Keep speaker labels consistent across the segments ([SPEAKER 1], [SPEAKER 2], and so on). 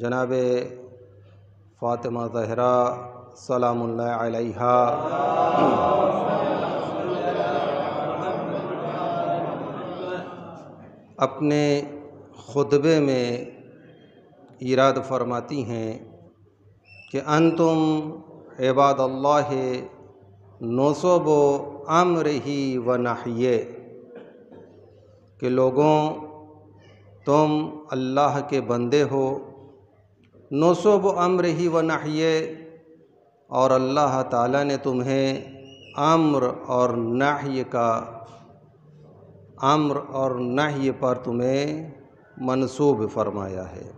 [SPEAKER 1] जनाब फ़ातिमा ज़हरा सलाम अपने खुतबे में इराद फरमाती हैं कि अनतुम इबाद अल्लाह नौसब अम्र ही व नाहिए कि लोगों तुम अल्लाह के बंदे हो नोसोब व अम्र ही व नाहिए और अल्लाह ताला ने तुम्हें आम्र और नाह्य का आम्र और नाह्य पर तुम्हें मनसूब फरमाया है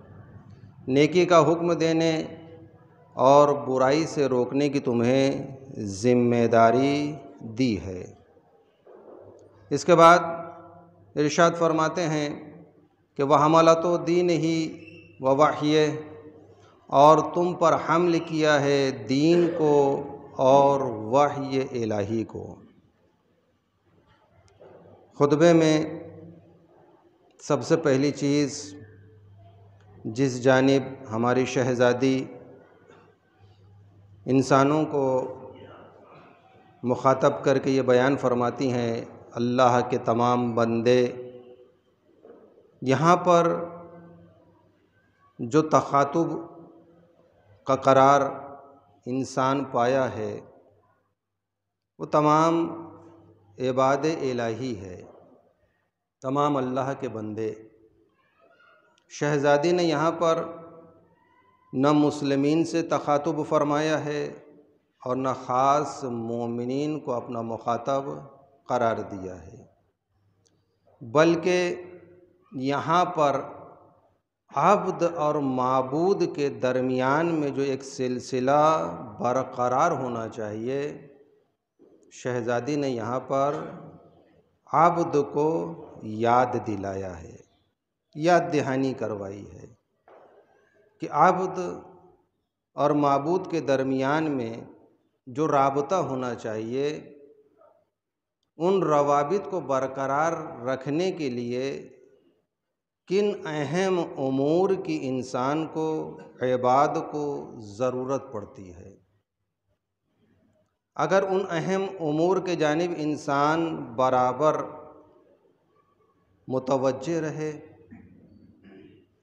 [SPEAKER 1] नेकी का हुक्म देने और बुराई से रोकने की तुम्हें ज़िम्मेदारी दी है इसके बाद इरशाद फरमाते हैं कि वह हमला तो दीन ही व वाहिय और तुम पर हमल किया है दीन को और वाह इलाही को खुतबे में सबसे पहली चीज़ जिस जानब हमारी शहज़ादी इंसानों को मुखातब करके ये बयान फरमाती हैं अल्लाह के तमाम बंदे यहाँ पर जो तखातुब का करार इंसान पाया है वो तमाम इबाद इलाही है तमाम अल्लाह के बंदे शहज़ादी ने यहाँ पर न मुसलमिन से तखातब फरमाया है और न ख़ास मोमिन को अपना मुखातब करार दिया है बल्कि यहाँ पर अब्द और मबूद के दरमियान में जो एक सिलसिला बरकरार होना चाहिए शहज़ादी ने यहाँ पर आबद को याद दिलाया है याद दहानी करवाई है कि आबद और मबूद के दरमियान में जो रबता होना चाहिए उन रवाबित को बरकरार रखने के लिए किन अहम उमूर की इंसान को इबाद को ज़रूरत पड़ती है अगर उन अहम उमूर के जानब इंसान बराबर मुतवजह रहे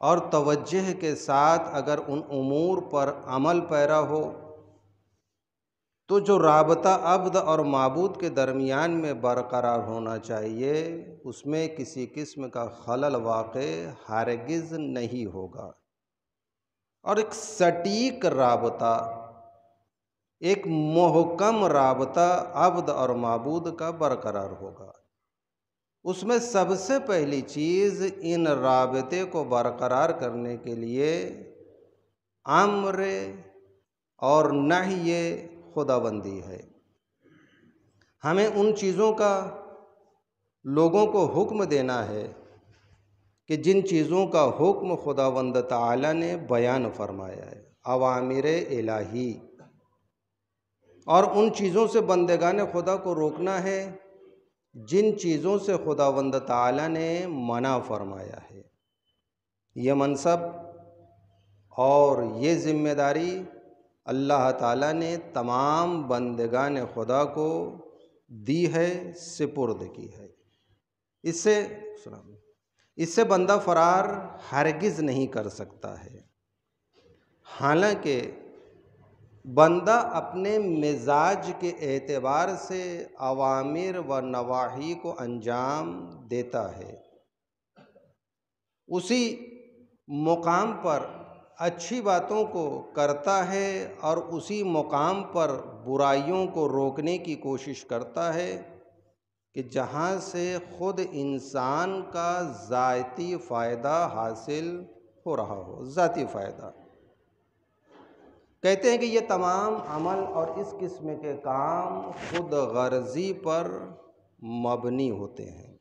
[SPEAKER 1] और तवज्जह के साथ अगर उन उमूर पर अमल पैरा हो तो जो रबता अब्द और मबूद के दरमियान में बरकरार होना चाहिए उसमें किसी किस्म का खलल वाक़ हरगिज़ नहीं होगा और एक सटीक रबता एक महकम रबता अब्द और मबूद का बरकरार होगा उसमें सबसे पहली चीज़ इन रबते को बरकरार करने के लिए आम्र और नह्य खुदाबंदी है हमें उन चीज़ों का लोगों को हुक्म देना है कि जिन चीज़ों का हुक्म खुदावंद तला ने बयान फरमाया है अवामिर इलाही और उन चीज़ों से बंदगान खुदा को रोकना है जिन चीज़ों से खुदावंद तला ने मना फरमाया है ये मनसब और ये ज़िम्मेदारी अल्लाह ताला ने तमाम बंदगान खुदा को दी है सिपुर्द की है इससे सुना इससे बंदा फरार हरगिज़ नहीं कर सकता है हालांकि बंदा अपने मिजाज के एतबार से अवामिर व नवाही को अंजाम देता है उसी मुकाम पर अच्छी बातों को करता है और उसी मुकाम पर बुराइयों को रोकने की कोशिश करता है कि जहाँ से ख़ुद इंसान का ज़ाती फ़ायदा हासिल हो रहा हो ज़ाती फ़ायदा कहते हैं कि ये तमाम अमल और इस किस्म के काम खुद गर्जी पर मबनी होते हैं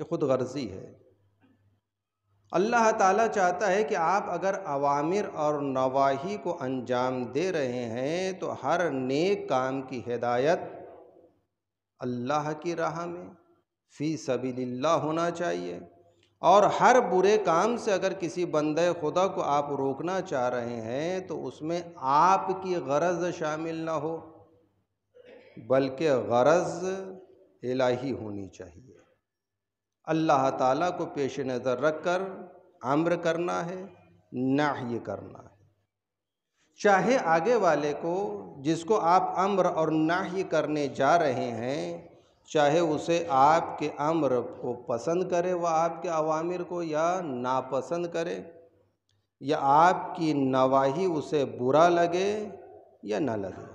[SPEAKER 1] ये खुद गर्जी है अल्लाह ताला चाहता है कि आप अगर अवामिर और नवाही को अंजाम दे रहे हैं तो हर नेक काम की हिदायत अल्लाह की राह में फ़ी सभी होना चाहिए और हर बुरे काम से अगर किसी बंदे खुदा को आप रोकना चाह रहे हैं तो उसमें आपकी गरज शामिल ना हो बल्कि गरज इलाही होनी चाहिए अल्लाह ताला को पेश नज़र रख कर आम्र करना है नाह्य करना है चाहे आगे वाले को जिसको आप अम्र और नाह्य करने जा रहे हैं चाहे उसे आपके अम्र को पसंद करे व आपके अवामिर को या नापसंद करे या आपकी नवाही उसे बुरा लगे या ना लगे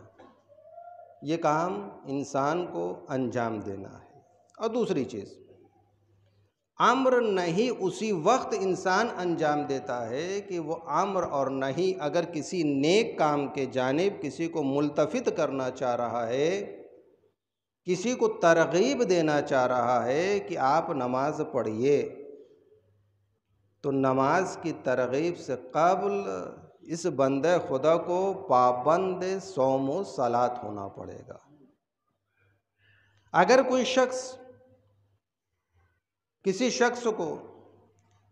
[SPEAKER 1] ये काम इंसान को अंजाम देना है और दूसरी चीज़ अम्र नहीं उसी वक्त इंसान अंजाम देता है कि वो आम्र और नहीं अगर किसी नेक काम के जानब किसी को मुलतफत करना चाह रहा है किसी को तरगीब देना चाह रहा है कि आप नमाज पढ़िए तो नमाज की तरगीब से कबल इस बंद खुदा को पाबंद सोमो सलात होना पड़ेगा अगर कोई शख्स किसी शख्स को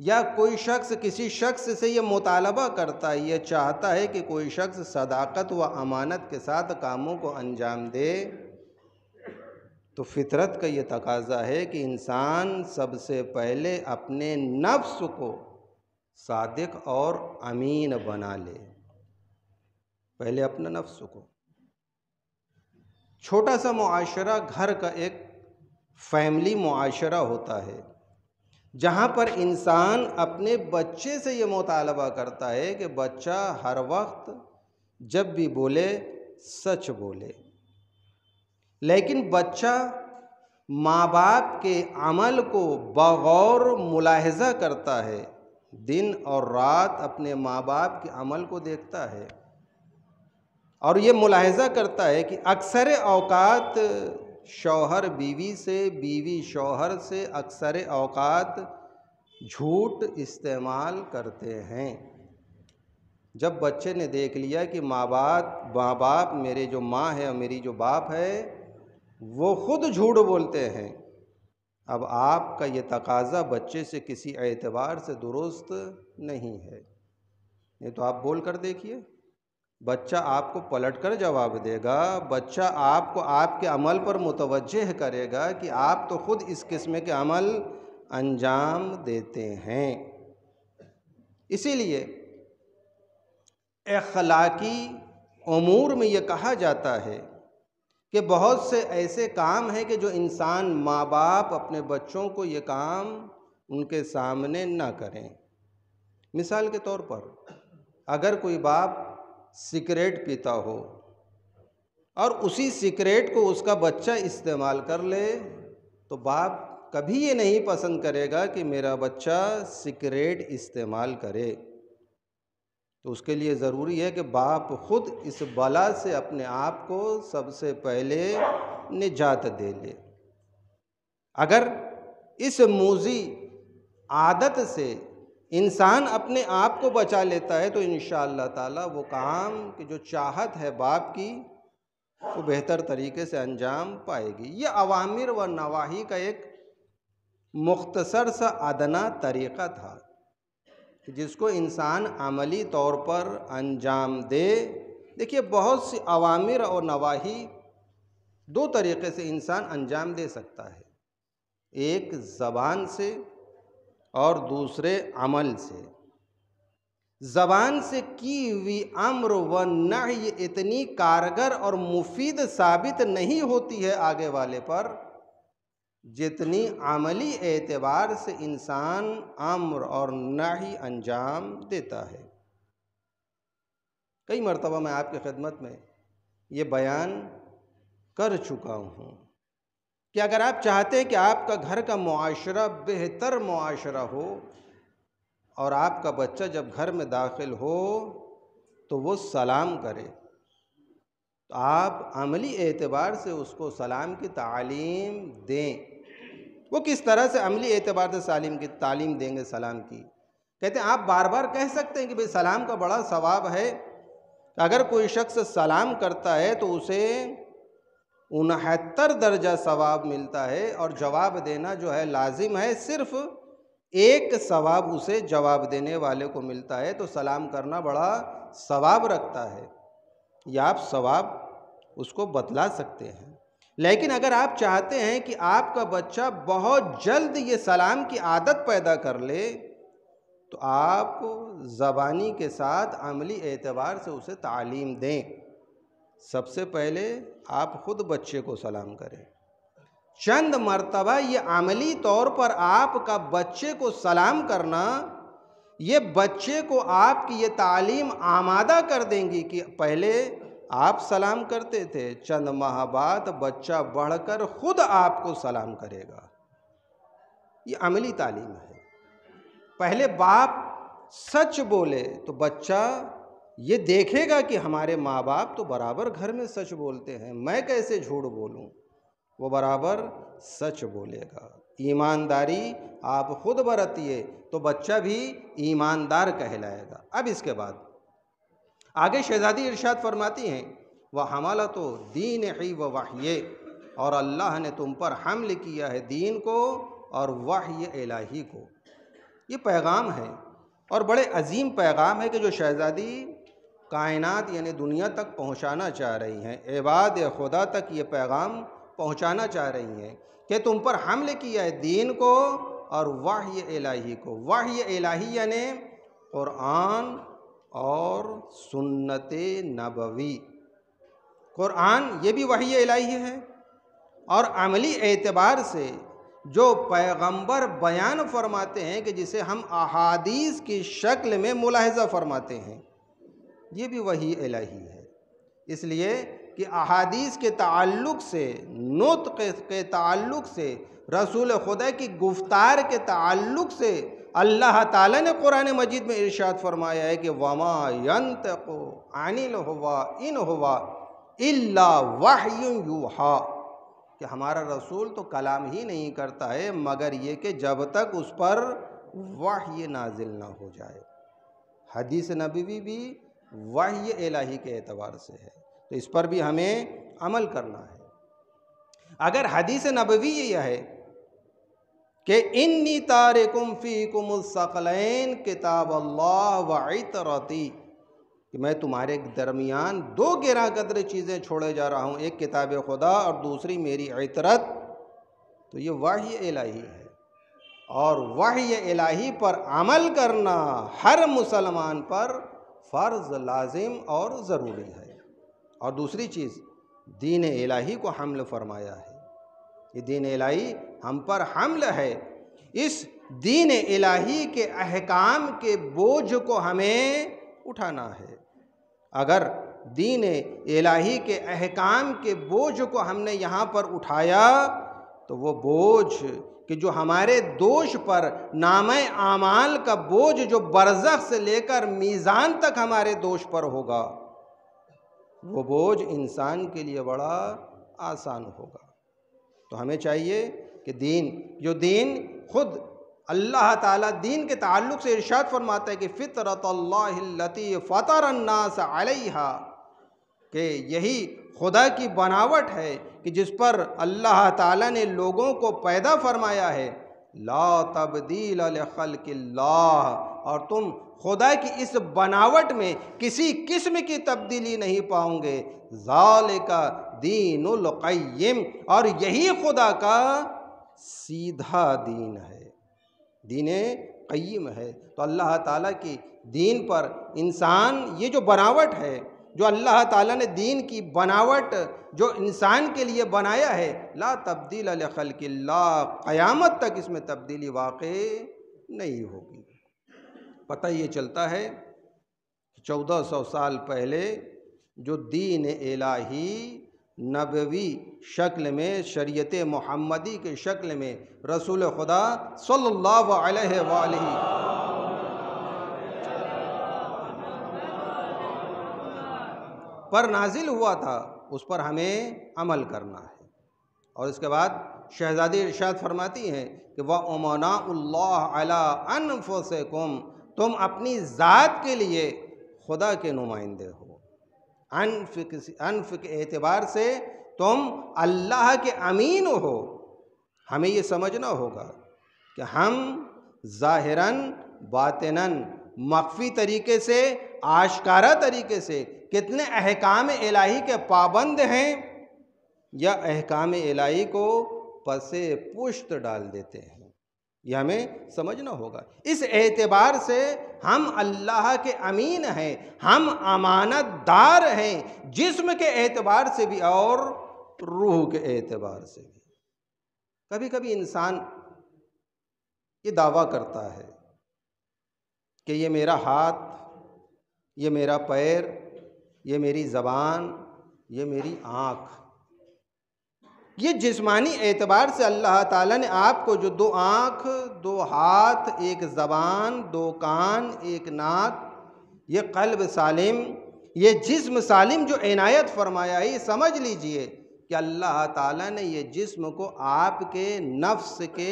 [SPEAKER 1] या कोई शख्स किसी शख्स से ये मुतालबा करता है ये चाहता है कि कोई शख्स सदाकत व अमानत के साथ कामों को अंजाम दे तो फितरत का ये तकाजा है कि इंसान सबसे पहले अपने नफ्स को सादिक और अमीन बना ले पहले अपने नफ्स को छोटा सा मुआशरा घर का एक फैमिली मुआशरा होता है जहाँ पर इंसान अपने बच्चे से ये मुतालबा करता है कि बच्चा हर वक्त जब भी बोले सच बोले लेकिन बच्चा माँ बाप के अमल को बगौर मुलाहजा करता है दिन और रात अपने माँ बाप के अमल को देखता है और ये मुलाहजा करता है कि अक्सर अवकात शौहर बीवी से बीवी शौहर से अक्सर अवकात झूठ इस्तेमाल करते हैं जब बच्चे ने देख लिया कि माँ बाप माँ बाप मेरे जो माँ है और मेरी जो बाप है वो खुद झूठ बोलते हैं अब आपका ये तकाजा बच्चे से किसी एतबार से दुरुस्त नहीं है ये तो आप बोल कर देखिए बच्चा आपको पलट कर जवाब देगा बच्चा आपको आपके अमल पर मुतवजह करेगा कि आप तो ख़ुद इस किस्म के अमल अंजाम देते हैं इसीलिए अखलाकी अमूर में ये कहा जाता है कि बहुत से ऐसे काम हैं कि जो इंसान माँ बाप अपने बच्चों को ये काम उनके सामने ना करें मिसाल के तौर पर अगर कोई बाप सिगरेट पीता हो और उसी सिगरेट को उसका बच्चा इस्तेमाल कर ले तो बाप कभी ये नहीं पसंद करेगा कि मेरा बच्चा सिगरेट इस्तेमाल करे तो उसके लिए ज़रूरी है कि बाप खुद इस बला से अपने आप को सबसे पहले निजात दे ले अगर इस मूजी आदत से इंसान अपने आप को बचा लेता है तो इन ताला वो काम की जो चाहत है बाप की वो बेहतर तरीके से अंजाम पाएगी ये अवामिर व नवाही का एक मुख्तसर सा आदना तरीक़ा था जिसको इंसान अमली तौर पर अंजाम दे देखिए बहुत सी अवामिर और नवाही दो तरीके से इंसान अंजाम दे सकता है एक ज़बान से और दूसरे अमल से ज़बान से की हुई अम्र व नह्य इतनी कारगर और मुफीद साबित नहीं होती है आगे वाले पर जितनी अमली एतबार से इंसान अम्र और नही अंजाम देता है कई मरतबा मैं आपकी खदमत में ये बयान कर चुका हूँ कि अगर आप चाहते हैं कि आपका घर का मुआशरा बेहतर मुआशरा हो और आपका बच्चा जब घर में दाखिल हो तो वो सलाम करे तो आप अमली एतबार से उसको सलाम की तालीम दें वो किस तरह से अमली एतबार से सालीम की तालीम देंगे सलाम की कहते हैं आप बार बार कह सकते हैं कि भाई सलाम का बड़ा सवाब है अगर कोई शख्स सलाम करता है तो उसे उनहत्तर दर्जा सवाब मिलता है और जवाब देना जो है लाजिम है सिर्फ एक सवाब उसे जवाब देने वाले को मिलता है तो सलाम करना बड़ा सवाब रखता है या आप सवाब उसको बतला सकते हैं लेकिन अगर आप चाहते हैं कि आपका बच्चा बहुत जल्द ये सलाम की आदत पैदा कर ले तो आप ज़बानी के साथ अमली एतबार से उसे तालीम दें सबसे पहले आप खुद बच्चे को सलाम करें चंद मरतबा ये अमली तौर पर आपका बच्चे को सलाम करना ये बच्चे को आपकी ये तालीम आमादा कर देंगी कि पहले आप सलाम करते थे चंद माह बाद बच्चा बढ़कर खुद आपको सलाम करेगा ये अमली तालीम है पहले बाप सच बोले तो बच्चा ये देखेगा कि हमारे माँ बाप तो बराबर घर में सच बोलते हैं मैं कैसे झूठ बोलूँ वो बराबर सच बोलेगा ईमानदारी आप खुद बरतिए तो बच्चा भी ईमानदार कहलाएगा अब इसके बाद आगे शहजादी इरशाद फरमाती हैं वह हमला तो दीन ही व वाहिए और अल्लाह ने तुम पर हमल किया है दीन को और वाह्य इलाही को ये पैगाम है और बड़े अजीम पैगाम है कि जो शहजादी कायनात यानी दुनिया तक पहुंचाना चाह रही हैं एबाद खुदा तक ये पैगाम पहुंचाना चाह रही हैं कि तुम पर हमले किया है दीन को और वाह्य इलाही को वाह्य इलाही यानि क़ुरान और सुन्नत नबवी क़ुरान ये भी वही इलाही है और अमली एतबार से जो पैगंबर बयान फरमाते हैं कि जिसे हम अहादीस की शक्ल में मुलाहजा फरमाते हैं ये भी वही इलाही है इसलिए कि अहादीस के ताल्लुक से नोत के, ताल्लुक से रसूल खुदा की गुफ्तार के ताल्लुक से अल्लाह ताला ने कुरान मजीद में इरशाद फरमाया है कि वमा यंत को अनिल हुआ इन हुआ इल्ला वाह युहा कि हमारा रसूल तो कलाम ही नहीं करता है मगर ये कि जब तक उस पर वाह नाजिल ना हो जाए हदीस नबी भी, भी वाह्य एलाही के एतबार से है तो इस पर भी हमें अमल करना है अगर हदीस नबवी यह है कि इन्नी तारे कुम फ़ी कुमसकलैन किताब अल्लाह वातरती कि मैं तुम्हारे दरमियान दो गिरा कदर चीज़ें छोड़े जा रहा हूँ एक किताब खुदा और दूसरी मेरी इतरत तो ये वाह्य एलाही है और वाह्य एलाही पर अमल करना हर मुसलमान पर फ़र्ज लाजिम और ज़रूरी है और दूसरी चीज़ दीन इलाही को हमल फरमाया है ये दीन इलाही हम पर हमल है इस दीन इलाही के अहकाम के बोझ को हमें उठाना है अगर दीन इलाही के अहकाम के बोझ को हमने यहाँ पर उठाया तो वो बोझ कि जो हमारे दोष पर नाम आमाल का बोझ जो बरजख से लेकर मीज़ान तक हमारे दोष पर होगा वो बोझ इंसान के लिए बड़ा आसान होगा तो हमें चाहिए कि दीन जो दीन खुद अल्लाह ताला दीन के ताल्लुक से इर्शाद फरमाता है कि फ़ितरत फ़तर कि यही खुदा की बनावट है कि जिस पर अल्लाह ताला ने लोगों को पैदा फरमाया है ला तब्दील खल और तुम खुदा की इस बनावट में किसी किस्म की तब्दीली नहीं पाओगे ज़ाल का दीन उलकैम और यही खुदा का सीधा दीन है दीन कईम है तो अल्लाह ताला की दीन पर इंसान ये जो बनावट है जो अल्लाह ताला ने दीन की बनावट जो इंसान के लिए बनाया है ला तब्दील अल क़यामत तक इसमें तब्दीली वाक़ नहीं होगी पता ये चलता है कि चौदह सौ साल पहले जो दीन एलाही नबवी शक्ल में शरीत मोहम्मदी के शक्ल में रसूल खुदा सल्लल्लाहु अलैहि पर नाजिल हुआ था उस पर हमें अमल करना है और इसके बाद शहजादी इर्शाद फरमाती हैं कि वह अमनाफुम तुम अपनी ज़ात के लिए खुदा के नुमाइंदे हो अनफ के एतबार से तुम अल्लाह के अमीन हो हमें ये समझना होगा कि हम ज़ाहिरन बातनन मख्फी तरीके से आशकारा तरीके से कितने अहकाम इलाही के पाबंद हैं या अहकाम इलाही को पसे पुष्ट डाल देते हैं यह हमें समझना होगा इस एतबार से हम अल्लाह के अमीन हैं हम अमानतदार हैं जिस्म के एतबार से भी और रूह के एतबार से भी कभी कभी इंसान ये दावा करता है कि ये मेरा हाथ ये मेरा पैर ये मेरी ज़बान ये मेरी आँख ये जिस्मानी एतबार से अल्लाह ताला ने आपको जो दो आँख दो हाथ एक ज़बान दो कान एक नाक ये कल्ब सालिम ये जिस्म सालिम जो इनायत फरमाया है ये समझ लीजिए कि अल्लाह ताला ने ये जिस्म को आपके नफ्स के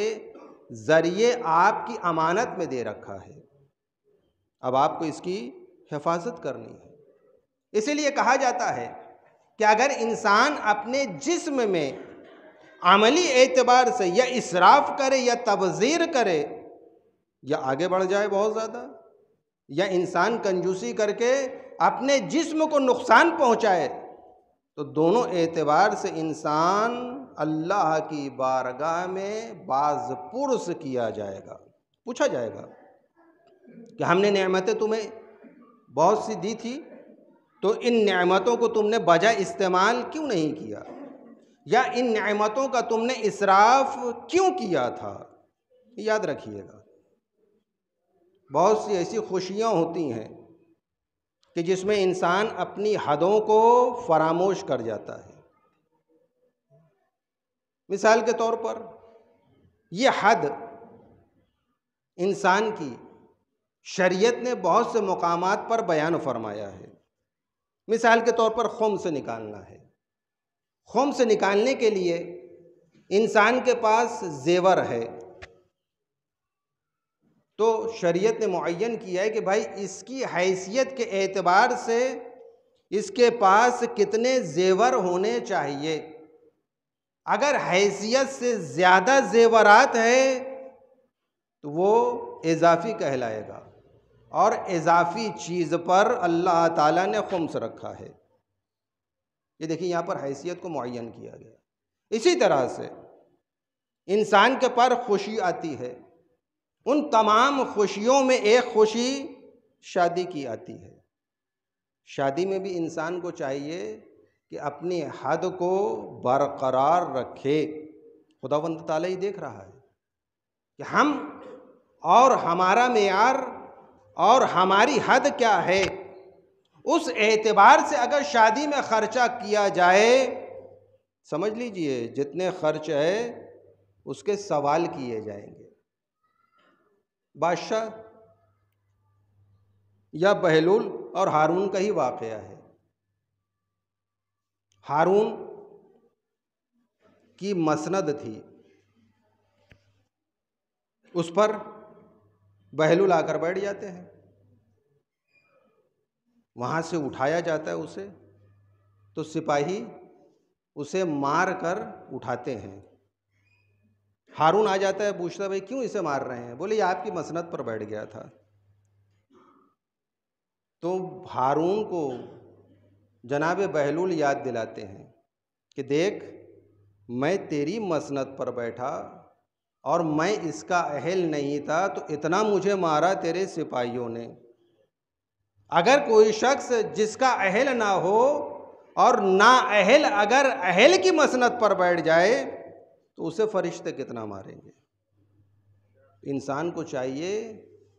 [SPEAKER 1] ज़रिए आपकी अमानत में दे रखा है अब आपको इसकी हिफाजत करनी है इसीलिए कहा जाता है कि अगर इंसान अपने जिस्म में अमली एतबार से या इसराफ करे या तबज़ीर करे या आगे बढ़ जाए बहुत ज़्यादा या इंसान कंजूसी करके अपने जिस्म को नुकसान पहुंचाए तो दोनों एतबार से इंसान अल्लाह की बारगाह में बाज पुरुष किया जाएगा पूछा जाएगा कि हमने नमतें तुम्हें बहुत सी दी थी तो इन नमतों को तुमने बजा इस्तेमाल क्यों नहीं किया या इन नमतों का तुमने इसराफ क्यों किया था याद रखिएगा बहुत सी ऐसी खुशियाँ होती हैं कि जिसमें इंसान अपनी हदों को फरामोश कर जाता है मिसाल के तौर पर यह हद इंसान की शरीयत ने बहुत से मकाम पर बयान फरमाया है मिसाल के तौर पर ख़म से निकालना है खोम से निकालने के लिए इंसान के पास जेवर है तो शरीयत ने मुन किया है कि भाई इसकी हैसियत के एतबार से इसके पास कितने जेवर होने चाहिए अगर हैसियत से ज़्यादा जेवरात है तो वो इजाफी कहलाएगा और इजाफी चीज़ पर अल्लाह ताला ने खुम्स रखा है ये देखिए यहाँ पर हैसियत को मुन किया गया इसी तरह से इंसान के पर खुशी आती है उन तमाम खुशियों में एक खुशी शादी की आती है शादी में भी इंसान को चाहिए कि अपनी हद को बरकरार रखे खुदावंद ताला ही देख रहा है कि हम और हमारा मैार और हमारी हद क्या है उस एतबार से अगर शादी में ख़र्चा किया जाए समझ लीजिए जितने खर्च है उसके सवाल किए जाएंगे बादशाह या बहलूल और हारून का ही वाक़ है हारून की मसंद थी उस पर बहलू लाकर बैठ जाते हैं वहाँ से उठाया जाता है उसे तो सिपाही उसे मार कर उठाते हैं हारून आ जाता है पूछता भाई क्यों इसे मार रहे हैं बोले ये आपकी मसनत पर बैठ गया था तो हारून को जनाब बहलूल याद दिलाते हैं कि देख मैं तेरी मसनत पर बैठा और मैं इसका अहल नहीं था तो इतना मुझे मारा तेरे सिपाहियों ने अगर कोई शख्स जिसका अहल ना हो और ना अहल अगर अहल की मसनत पर बैठ जाए तो उसे फरिश्ते कितना मारेंगे इंसान को चाहिए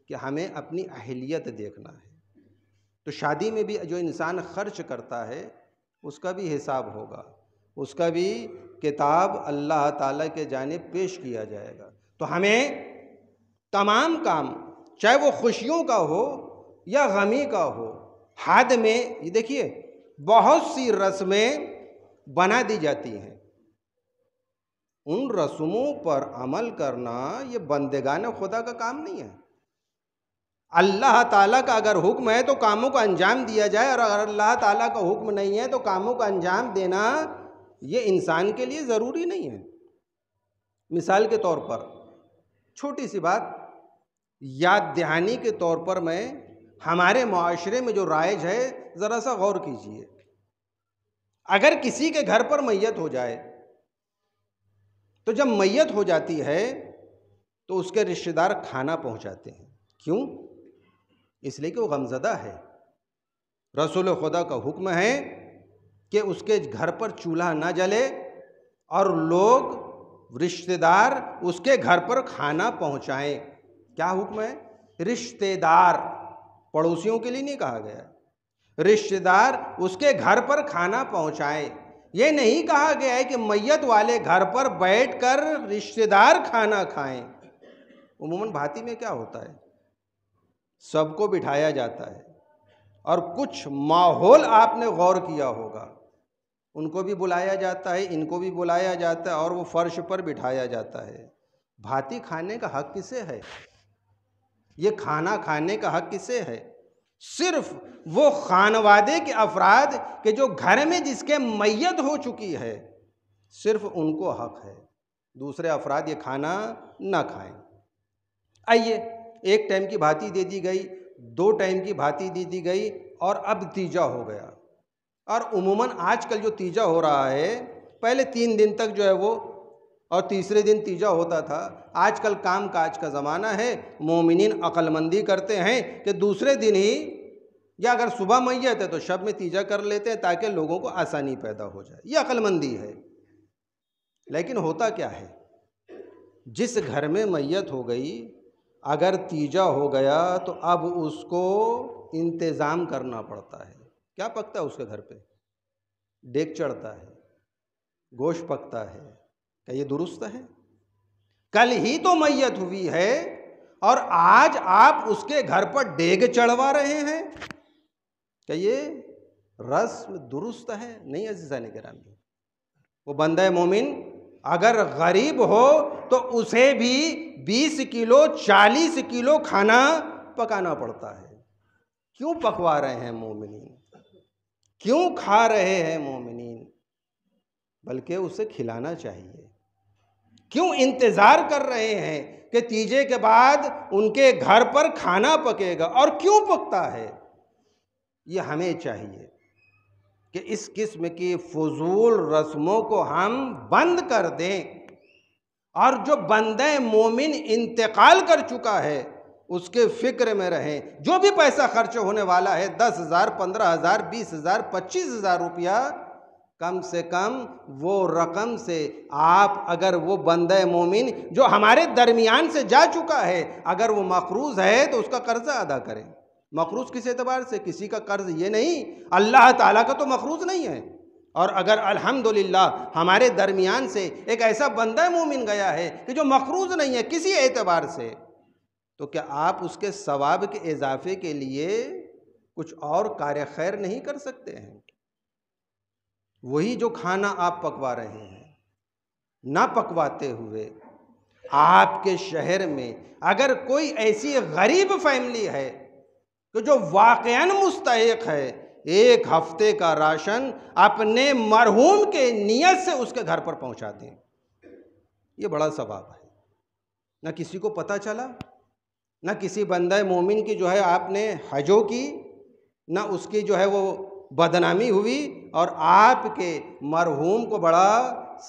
[SPEAKER 1] कि हमें अपनी अहलियत देखना है तो शादी में भी जो इंसान खर्च करता है उसका भी हिसाब होगा उसका भी किताब अल्लाह ताला के जानब पेश किया जाएगा तो हमें तमाम काम चाहे वो खुशियों का हो या गमी का हो हाद में ये देखिए बहुत सी रस्में बना दी जाती हैं उन रस्मों पर अमल करना ये बंदगान खुदा का काम नहीं है अल्लाह ताला का अगर हुक्म है तो कामों का अंजाम दिया जाए और अगर अल्लाह ताला का हुक्म नहीं है तो कामों का अंजाम देना ये इंसान के लिए ज़रूरी नहीं है मिसाल के तौर पर छोटी सी बात याद दहानी के तौर पर मैं हमारे माशरे में जो राइज है ज़रा सा गौर कीजिए अगर किसी के घर पर मैयत हो जाए तो जब मैयत हो जाती है तो उसके रिश्तेदार खाना पहुंचाते हैं क्यों इसलिए कि वो गमजदा है रसूल खुदा का हुक्म है कि उसके घर पर चूल्हा ना जले और लोग रिश्तेदार उसके घर पर खाना पहुंचाएं क्या हुक्म है रिश्तेदार पड़ोसियों के लिए नहीं कहा गया रिश्तेदार उसके घर पर खाना पहुंचाएं ये नहीं कहा गया है कि मैयत वाले घर पर बैठकर रिश्तेदार खाना खाएं उमूमन भांति में क्या होता है सबको बिठाया जाता है और कुछ माहौल आपने गौर किया होगा उनको भी बुलाया जाता है इनको भी बुलाया जाता है और वो फर्श पर बिठाया जाता है भांति खाने का हक किसे है ये खाना खाने का हक किसे है सिर्फ वो खानवादे के अफराद के जो घर में जिसके मैत हो चुकी है सिर्फ उनको हक है दूसरे अफराद ये खाना ना खाएं आइए एक टाइम की भांति दे दी गई दो टाइम की भांति दे दी गई और अब तीजा हो गया और उमूमन आजकल जो तीजा हो रहा है पहले तीन दिन तक जो है वो और तीसरे दिन तीजा होता था आजकल काम काज का ज़माना है मोमिन अक्लमंदी करते हैं कि दूसरे दिन ही या अगर सुबह मैयत है तो शब में तीजा कर लेते हैं ताकि लोगों को आसानी पैदा हो जाए ये अक्लमंदी है लेकिन होता क्या है जिस घर में मैयत हो गई अगर तीजा हो गया तो अब उसको इंतज़ाम करना पड़ता है क्या पकता है उसके घर पे डेक चढ़ता है गोश पकता है क्या ये दुरुस्त है कल ही तो मैयत हुई है और आज आप उसके घर पर डेग चढ़वा रहे हैं क्या ये रस्म दुरुस्त है नहीं अजीज़ा निगरानी वो बंदा मोमिन अगर गरीब हो तो उसे भी 20 किलो 40 किलो खाना पकाना पड़ता है क्यों पकवा रहे हैं मोमिन क्यों खा रहे हैं मोमिन बल्कि उसे खिलाना चाहिए क्यों इंतज़ार कर रहे हैं कि तीजे के बाद उनके घर पर खाना पकेगा और क्यों पकता है ये हमें चाहिए कि इस किस्म की फजूल रस्मों को हम बंद कर दें और जो बंदे मोमिन इंतकाल कर चुका है उसके फिक्र में रहें जो भी पैसा खर्च होने वाला है दस हज़ार पंद्रह हज़ार बीस हज़ार पच्चीस हज़ार रुपया कम से कम वो रकम से आप अगर वो बंद मोमिन जो हमारे दरमियान से जा चुका है अगर वो मकरूज़ है तो उसका कर्ज़ा अदा करें मकरूज़ किस एतबार से किसी का कर्ज़ ये नहीं अल्लाह ताला का तो मकरूज़ नहीं है और अगर अल्हम्दुलिल्लाह हमारे दरमियान से एक ऐसा बंद मोमिन गया है कि जो मकरूज़ नहीं है किसी एतबार से तो क्या आप उसके सवाब के इजाफे के लिए कुछ और कार्य खैर नहीं कर सकते हैं वही जो खाना आप पकवा रहे हैं ना पकवाते हुए आपके शहर में अगर कोई ऐसी गरीब फैमिली है तो जो वाकयान मुस्तक है एक हफ्ते का राशन अपने मरहूम के नियत से उसके घर पर पहुंचा दें ये बड़ा सवाब है ना किसी को पता चला ना किसी बंदा मोमिन की जो है आपने हजो की ना उसकी जो है वो बदनामी हुई और आपके मरहूम को बड़ा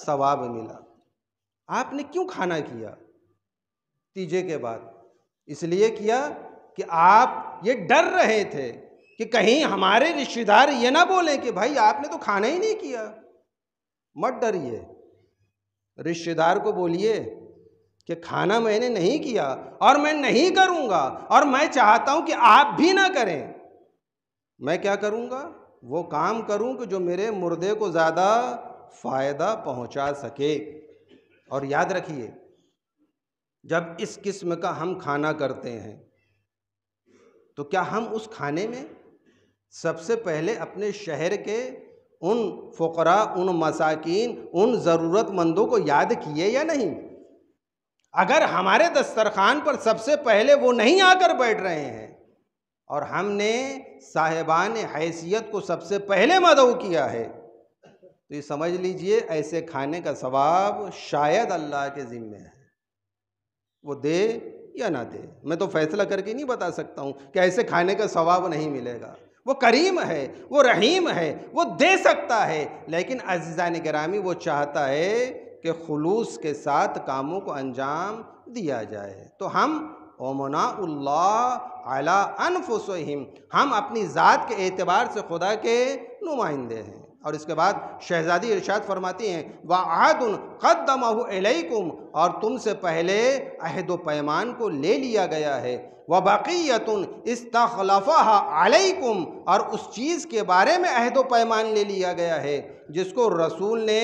[SPEAKER 1] सवाब मिला आपने क्यों खाना किया तीजे के बाद इसलिए किया कि आप ये डर रहे थे कि कहीं हमारे रिश्तेदार ये ना बोले कि भाई आपने तो खाना ही नहीं किया मत डरिए रिश्तेदार को बोलिए कि खाना मैंने नहीं किया और मैं नहीं करूँगा और मैं चाहता हूँ कि आप भी ना करें मैं क्या करूँगा वो काम करूँ कि जो मेरे मुर्दे को ज़्यादा फ़ायदा पहुँचा सके और याद रखिए जब इस किस्म का हम खाना करते हैं तो क्या हम उस खाने में सबसे पहले अपने शहर के उन फ़करा उन मसाकिन उन ज़रूरतमंदों को याद किए या नहीं अगर हमारे दस्तरखान पर सबसे पहले वो नहीं आकर बैठ रहे हैं और हमने साहेबान हैसियत को सबसे पहले मदऊ किया है तो ये समझ लीजिए ऐसे खाने का सवाब शायद अल्लाह के ज़िम्मे है वो दे या ना दे मैं तो फैसला करके नहीं बता सकता हूँ कि ऐसे खाने का सवाब नहीं मिलेगा वो करीम है वो रहीम है वो दे सकता है लेकिन अजीज़ा करामी वो चाहता है के खलूस के साथ कामों को अंजाम दिया जाए तो हम ओमनाउल्लाह अला अनफुसहिम हम अपनी ज़ात के एतबार से खुदा के नुमाइंदे हैं और इसके बाद शहजादी इर्शाद फरमाती हैं व आहदन कुम और तुम से पहले अहद पैमान को ले लिया गया है व बक़ीतन इस्तलफ़ा अलैकुम और उस चीज़ के बारे में अहद पैमान ले लिया गया है जिसको रसूल ने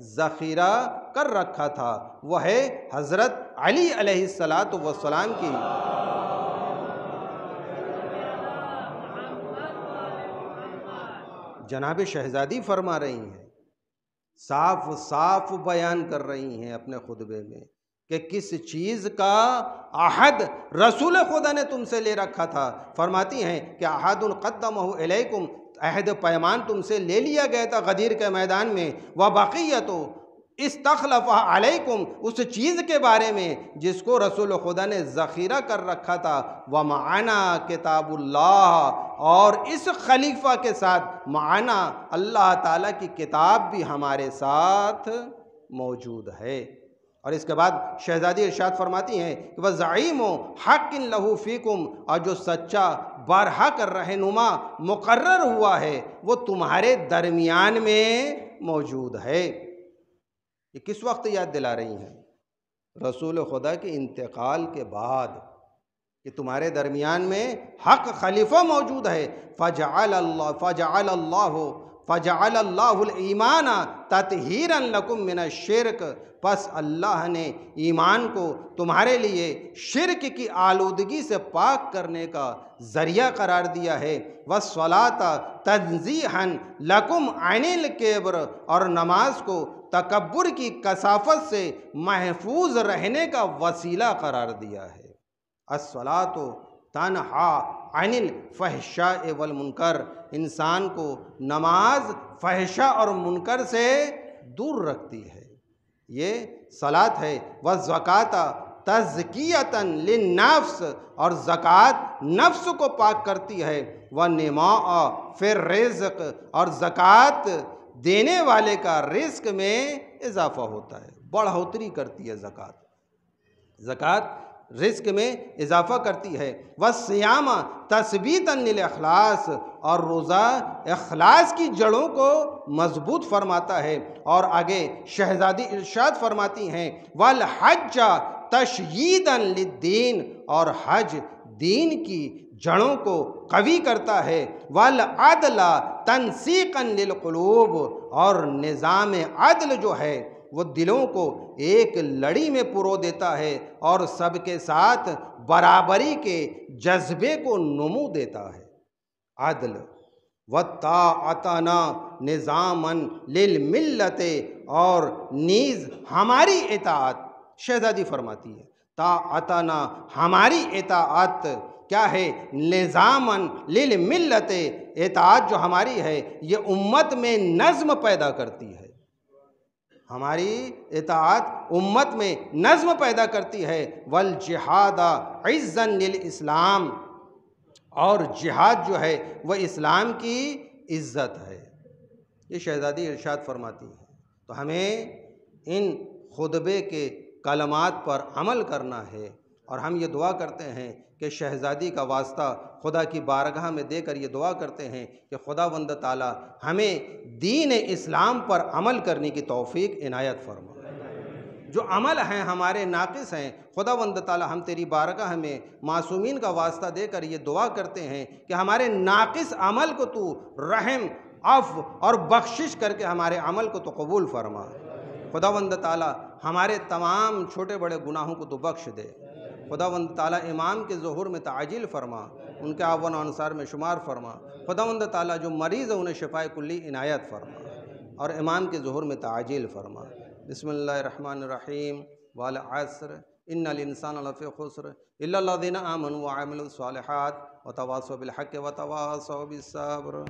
[SPEAKER 1] ज़ख़ीरा कर रखा था वह है हज़रत अली अलैहिस्सलात की जनाब शहज़ादी फरमा रही हैं साफ साफ बयान कर रही हैं अपने खुतबे में कि किस चीज़ का अहद रसूल खुदा ने तुमसे ले रखा था फरमाती हैं कि अहदुलक़दम अलैकुम अहद पैमान तुमसे ले लिया गया था गदीर के मैदान में वह बाक़िया तो इस तखलफ अलैकुम उस चीज़ के बारे में जिसको रसूल खुदा ने ज़ख़ीरा कर रखा था व माना किताबुल्लाह और इस खलीफा के साथ माना अल्लाह ताला की किताब भी हमारे साथ मौजूद है और इसके बाद शहजादी इर्शाद फरमाती हैं कि वह ज़ाइम हो हक इन लहू फ़ीकुम और जो सच्चा बारहक रहनुमा मुकर हुआ है वो तुम्हारे दरमियान में मौजूद है ये किस वक्त याद दिला रही हैं रसूल खुदा के इंतकाल के बाद कि तुम्हारे दरमियान में हक खलीफा मौजूद है फ़जाल अल्लाह फ़जाल अल्लाह हो फ़जाल्लामान ततहीर लकुम मिन शिरक बस अल्लाह ने ईमान को तुम्हारे लिए शिरक की आलूदगी से पाक करने का ज़रिया करार दिया है व सलाता तनजीहन लकुम अनिल केबर और नमाज को तकबर की कसाफत से महफूज रहने का वसीला करार दिया है असला तो तनहा अनिल फ़हशा एवल मुनकर इंसान को नमाज फहशा और मुनकर से दूर रखती है ये सलात है व ज़क़़त तजकियता नफ्स और ज़क़़त नफ्स को पाक करती है व नमा फिर रिज्क और ज़क़़त देने वाले का रिस्क में इजाफा होता है बढ़ोतरी करती है ज़क़़त ज़क़़त रिस्क में इजाफा करती है व सयाम तस्वी तनिल अखलास और रोज़ा अखलास की जड़ों को मजबूत फरमाता है और आगे शहजादी इर्शाद फरमाती हैं वल हज तशयीदन अनदीन और हज दीन की जड़ों को कवी करता है वल अदला तनसीकन लिलकलूब और निज़ाम अदल जो है वो दिलों को एक लड़ी में पुरो देता है और सबके साथ बराबरी के जज्बे को नमू देता है अदल व तातना निज़ामन लिल मिलत और नीज़ हमारी एतात शहजादी फरमाती है तातना हमारी एतात क्या है निज़ामन लिल मिलत एतात जो हमारी है ये उम्मत में नज़म पैदा करती है हमारी इतात उम्मत में नज़म पैदा करती है वल जिहादा इज़्ज़न इस्लाम और जिहाद जो है वह इस्लाम की इज़्ज़त है ये शहजादी इरशाद फरमाती है तो हमें इन खुतबे के कलमात पर अमल करना है और हम ये दुआ करते हैं कि शहज़ादी का वास्ता खुदा की बारगाह में देकर ये दुआ करते हैं कि खुदा वंद ताला हमें दीन इस्लाम पर अमल करने की तोफ़ी इनायत फरमा जो अमल हैं हमारे नाक़स हैं खुदा वंद ताला हम तेरी बारगाह में मासूमीन का वास्ता देकर ये दुआ करते हैं कि हमारे नाक़स अमल को तू रहम अफ और बख्शिश करके हमारे अमल को तो कबूल फरमा खुदा वंद ताली हमारे तमाम छोटे बड़े गुनाहों को तो बख्श दे खुदा वंद इमाम के जहूर में ताजिल फरमा उनके आवन अनसार में शुमार फरमा खुदावंद ताला जो मरीज़ है उन्हें शफा कुल्ली इनायत फरमा और इमाम के जहूर में ताजिल फरमा बसमीम वाल आसर इन्सान खुसर अल्लादीन आमन वामिलसालहत व तवासबिलहक व तवासबिसब्र